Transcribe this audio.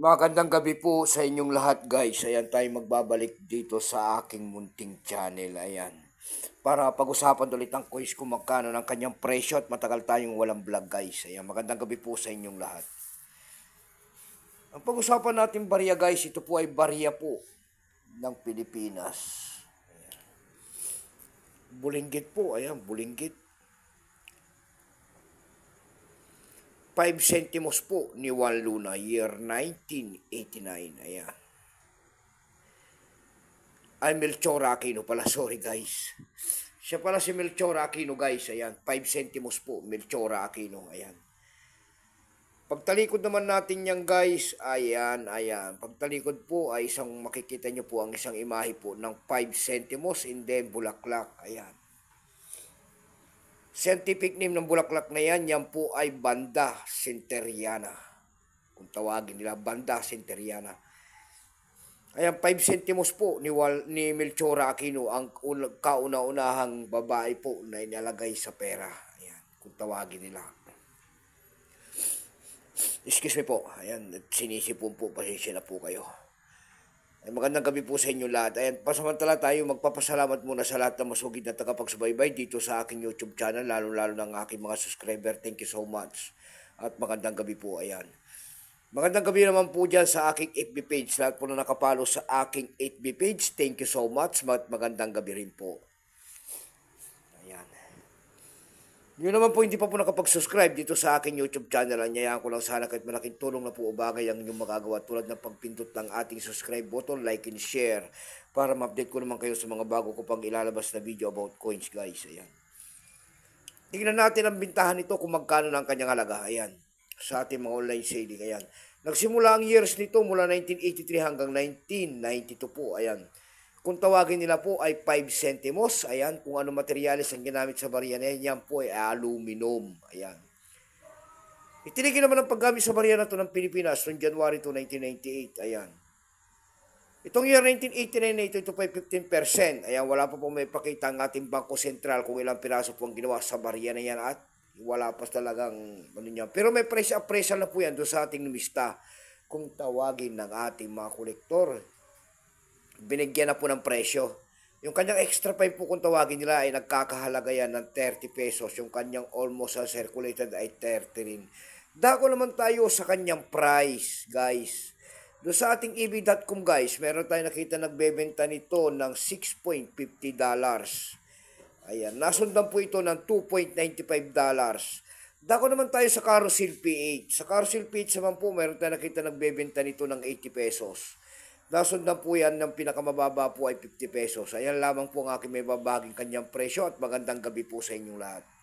Magandang gabi po sa inyong lahat guys. Ayan tayo magbabalik dito sa aking munting channel. Ayan. Para pag-usapan ulit ang quiz kung magkano ng kanyang presyo at matagal tayong walang vlog guys. Ayan. Magandang gabi po sa inyong lahat. Ang pag-usapan natin barya guys, ito po ay barya po ng Pilipinas. Ayan. Bulinggit po. Ayan, bulinggit. 5 centimos po ni Juan Luna, year 1989. Ayan. Ay, Melchor Aquino pala. Sorry, guys. Siya pala si Melchor Aquino, guys. Ayan, 5 centimos po, Melchor Aquino. Ayan. Pagtalikod naman natin yan, guys. Ayan, ayan. Pagtalikod po ay isang makikita nyo po ang isang imahe po ng 5 centimos in then bulaklak. Ayan. Scientific name ng bulaklak na yan, yan po ay Banda Centeriana. Kung tawagin nila, Banda Centeriana. Ayan, 5 centimos po ni, Wal, ni Melchora Aquino, ang un, kauna-unahang babae po na inalagay sa pera. Ayan, kung tawagin nila. Excuse me po. Ayan, sinisipon po. Pasensya na po kayo. Ay, magandang gabi po sa inyo lahat. Ayan, pasamantala tayo magpapasalamat muna sa lahat ng masugid na tagapagsubaybay dito sa aking YouTube channel, lalo-lalo ng aking mga subscriber. Thank you so much. At magandang gabi po, ayan. Magandang gabi naman po dyan sa aking FB page. Lahat po na nakapalo sa aking FB page, thank you so much. At magandang gabi rin po. Yun naman po hindi pa po nakapag-subscribe dito sa akin YouTube channel. Anyayaan ko lang sana kahit malaking tulong na po ubagay ang inyong magagawa tulad ng pagpindot ng ating subscribe button, like and share para ma-update ko naman kayo sa mga bago ko pang ilalabas na video about coins guys. Ayan. Tingnan natin ang bintahan nito kung magkano ng kanyang alaga. Ayan. Sa ating mga online selling. Ayan. Nagsimula ang years nito mula 1983 hanggang 1992 po. Ayan. Kung tawagin nila po ay 5 centimos, ayan, kung ano materyales ang ginamit sa barya na yan, po ay aluminum, ayan. Itinigil naman ang paggamit sa barya na ito ng Pilipinas noong January 2, 1998, ayan. Itong year 1989 na ito, ito pa 15%. Ayan, wala pa po may pakita ang ating Bangko Sentral kung ilang piraso po ang ginawa sa barya na yan at wala pa talagang ano niya. Pero may price appraisal na po yan doon sa ating numista kung tawagin ng ating mga kolektor binigyan na po ng presyo. Yung kanyang extra 5 po kung tawagin nila ay nagkakahalaga yan ng 30 pesos. Yung kanyang almost circulated ay 30 rin. Dako naman tayo sa kanyang price, guys. Doon sa ating EB.com guys, meron tayong nakita nagbebenta nito ng 6.50 dollars. Ayan, nasundan po ito ng 2.95 dollars. Dako naman tayo sa Carousel PH. Sa Carousel PH naman po, meron tayong nakita nagbebenta nito ng 80 pesos. Nasundan po yan ng pinakamababa po ay 50 pesos. Ayan lamang po ang aking may babaging kanyang presyo at magandang gabi po sa inyong lahat.